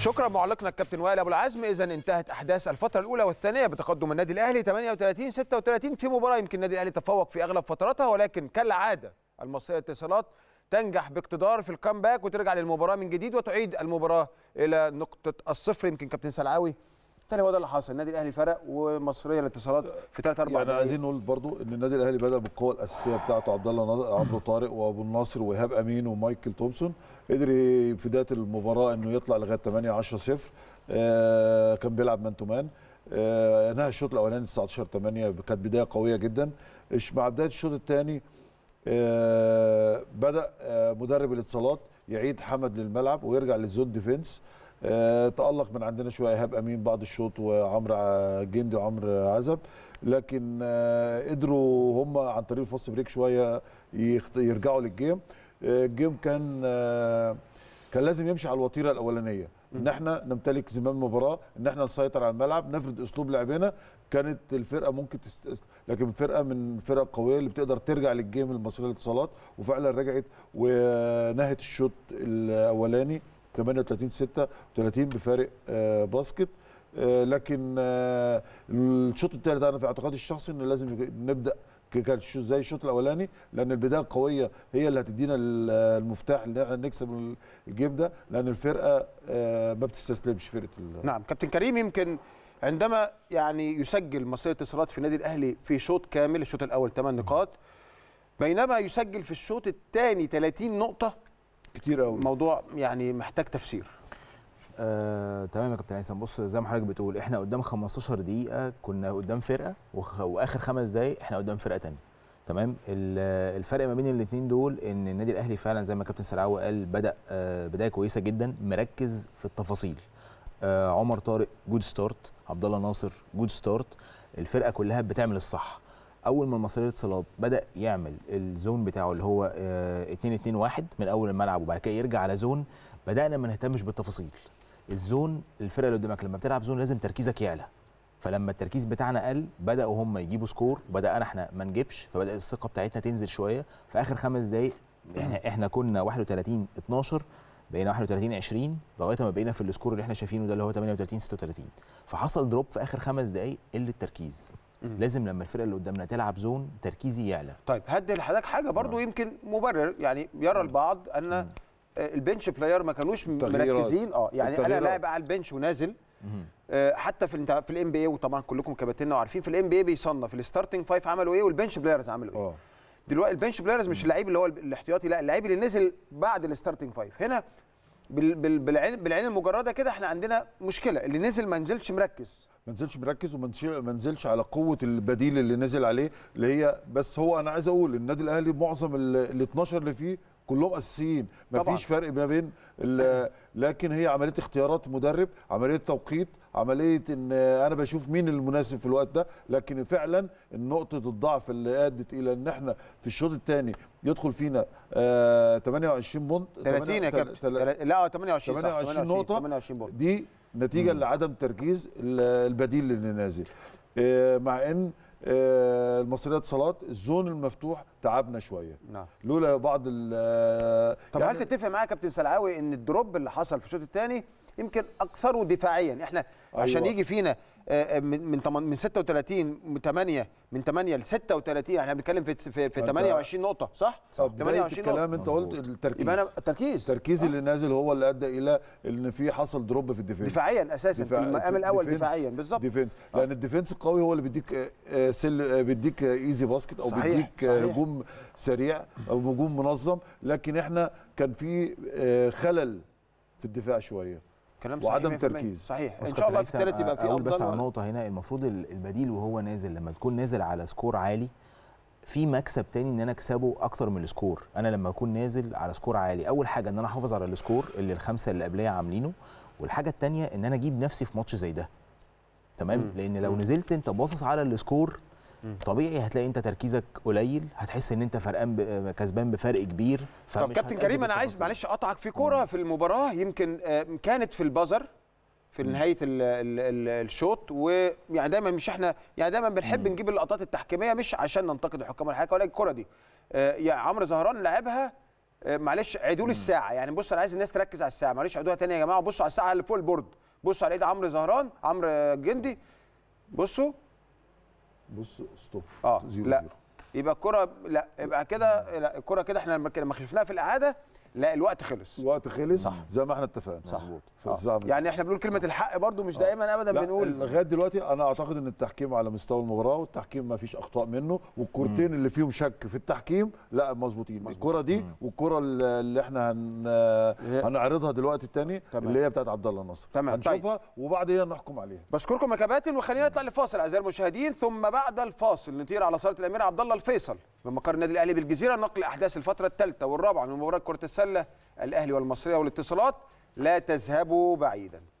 شكرا معلقنا الكابتن وائل ابو العزم اذا انتهت احداث الفتره الاولى والثانيه بتقدم النادي الاهلي 38 36 في مباراه يمكن النادي الاهلي تفوق في اغلب فتراتها ولكن كالعاده المصريه للاتصالات تنجح باقتدار في الكامباك وترجع للمباراه من جديد وتعيد المباراه الى نقطه الصفر يمكن كابتن سلعاوي تاني هو ده اللي حصل النادي الاهلي فرق ومصريه الاتصالات في ثلاث اربع يعني عايزين نقول برضو ان النادي الاهلي بدا بالقوه الاساسيه بتاعته عبد الله عمرو طارق وابو الناصر وإيهاب امين ومايكل تومسون قدر في بدايه المباراه انه يطلع لغايه 8 10 0 كان بيلعب مان تو مان آه انهى الشوط الاولاني 19 8 كانت بدايه قويه جدا مع بدايه الشوط الثاني آه، بدا آه، مدرب الاتصالات يعيد حمد للملعب ويرجع للزون ديفنس آه، تألق من عندنا شويه ايهاب امين بعد الشوط وعمر جندي وعمر عزب لكن آه، قدروا هم عن طريق الفاست بريك شويه يرجعوا للجيم آه، الجيم كان كان لازم يمشي على الوتيره الاولانيه ان احنا نمتلك زمام المباراه ان احنا نسيطر على الملعب نفرض اسلوب لعبنا كانت الفرقه ممكن تست... لكن فرقه من فرق قويه اللي بتقدر ترجع للجيم المصريه للاتصالات وفعلا رجعت ونهت الشوط الاولاني 38 6 30 بفارق آه، باسكت آه، لكن آه، الشوط الثالث انا في اعتقادي الشخصي ان لازم نبدا كانت زي الشوط الاولاني لان البدايه القويه هي اللي هتدينا المفتاح ان احنا نكسب الجيم ده لان الفرقه ما بتستسلمش فرقه نعم كابتن كريم يمكن عندما يعني يسجل مصير اتصالات في النادي الاهلي في شوط كامل الشوط الاول 8 نقاط بينما يسجل في الشوط الثاني 30 نقطه كتير قوي موضوع يعني محتاج تفسير آه، تمام يا كابتن هيثم بص زي ما حضرتك بتقول احنا قدام 15 دقيقه كنا قدام فرقه واخر خمس دقائق احنا قدام فرقه ثانيه تمام الفرق ما بين الاثنين دول ان النادي الاهلي فعلا زي ما كابتن سلعاوي قال بدا آه بدايه كويسه جدا مركز في التفاصيل آه عمر طارق جود ستارت عبد الله ناصر جود ستارت الفرقه كلها بتعمل الصح اول ما المصرية اتصالات بدا يعمل الزون بتاعه اللي هو 2 2 1 من اول الملعب وبعد كده يرجع على زون بدانا ما نهتمش بالتفاصيل الزون الفرقه اللي قدامك لما بتلعب زون لازم تركيزك يعلى فلما التركيز بتاعنا قل بداوا هم يجيبوا سكور وبدانا احنا ما نجيبش فبدات الثقه بتاعتنا تنزل شويه في اخر خمس دقائق احنا احنا كنا 31 12 بقينا 31 20 لغايه ما بقينا في السكور اللي احنا شايفينه ده اللي هو 38 36 فحصل دروب في اخر خمس دقائق قله تركيز لازم لما الفرقه اللي قدامنا تلعب زون تركيزي يعلى طيب هدي لحضرتك حاجه برضو مم. آه. يمكن مبرر يعني يرى البعض ان مم. آه، البنش بلاير ما كانوش مركزين اه يعني انا لاعب على البنش ونازل آه، حتى في انت في الام بي اي وطبعا كلكم كباتننا وعارفين في الام بي اي بيصنف الستارتنج فايف عملوا ايه والبنش بلايرز عملوا ايه دلوقتي البنش بلايرز مش اللعيب اللي هو الاحتياطي لا اللعيب اللي نزل بعد الستارتنج فايف هنا بالعين بالعين المجرده كده احنا عندنا مشكله اللي نزل ما نزلش مركز ما نزلش مركز وما نزلش على قوه البديل اللي نزل عليه اللي هي بس هو انا عايز اقول النادي الاهلي معظم ال 12 اللي فيه كلهم اساسيين مفيش فرق ما بين لكن هي عمليه اختيارات مدرب عمليه توقيت عمليه ان انا بشوف مين المناسب في الوقت ده لكن فعلا نقطه الضعف اللي ادت الى ان احنا في الشوط الثاني يدخل فينا آه 28 بونت 30 يا كابتن لا 28 آه، صح 28 نقطه 28 بونت دي نتيجه مم. لعدم تركيز البديل اللي نازل آه مع ان آه، المصريه اتصالات الزون المفتوح تعبنا شويه نعم لولا بعض طب يعني هل تتفق معايا كابتن سلعاوي ان الدروب اللي حصل في الشوط الثاني يمكن اكثره دفاعيا احنا أيوة. عشان يجي فينا آه، آه، من من 36 8 من 8 ل 36 احنا بنتكلم في في 28 نقطه صح؟ 28 نقطه الكلام انت قلت التركيز يبقى انا التركيز التركيز اللي آه. نازل هو اللي ادى الى ان في حصل دروب في الديفنس دفاعيا اساسا دفاع في المقام الاول دفاعيا بالظبط ديفنس لان الديفنس القوي هو اللي بيديك سل بيديك ايزي باسكت او صحيح. بيديك هجوم سريع او هجوم منظم لكن احنا كان في خلل في الدفاع شويه كلام صحيح وعدم تركيز صحيح ان شاء الله في الثالث يبقى في افضل بس على النقطه هنا المفروض البديل وهو نازل لما تكون نازل على سكور عالي في مكسب تاني ان انا اكسبه اكتر من السكور انا لما اكون نازل على سكور عالي اول حاجه ان انا احافظ على السكور اللي الخمسه اللي قبليه عاملينه والحاجه الثانيه ان انا اجيب نفسي في ماتش زي ده تمام لان لو نزلت انت باصص على السكور طبيعي هتلاقي انت تركيزك قليل هتحس ان انت فرقان ب... آه، كسبان بفرق كبير طب كابتن كريم انا عايز معلش اقطعك في كوره في المباراه يمكن آه، كانت في البازر في نهايه الشوط ويعني دايما مش احنا يعني دايما بنحب نجيب اللقطات التحكيميه مش عشان ننتقد الحكام ولا حاجه ولكن الكره دي آه، يا عمرو زهران لعبها معلش عيدوا لي الساعه يعني بص انا عايز الناس تركز على الساعه معلش عيدوها تاني يا جماعه بصوا على الساعه اللي فوق البورد بصوا على ايد عمرو زهران عمرو جندي بصوا بص ستوب اه زيرو لا زيرو. يبقى الكره لا يبقى كده لا الكره كده احنا لما خفناها في الاعاده لا الوقت خلص الوقت خلص صح. زي ما احنا اتفقنا صح مظبوط آه. يعني احنا بنقول كلمه صح. الحق برضو مش آه. دائما ابدا لا. بنقول لغايه دلوقتي انا اعتقد ان التحكيم على مستوى المباراه والتحكيم ما فيش اخطاء منه والكورتين اللي فيهم شك في التحكيم لا مظبوطين الكره دي والكره اللي احنا هن... هنعرضها دلوقتي الثاني اللي هي بتاعت عبد الله النصر تمام طيب. هنشوفها طيب. وبعدين نحكم عليها بشكركم يا كباتن وخلينا نطلع لفاصل اعزائي المشاهدين ثم بعد الفاصل نطير على صاله الامير عبد الله الفيصل من مقر النادي الاهلي بالجزيره نقل احداث الفتره الثالثه والرابعه من مباراه كره السله الاهلي والمصريه والاتصالات لا تذهبوا بعيدا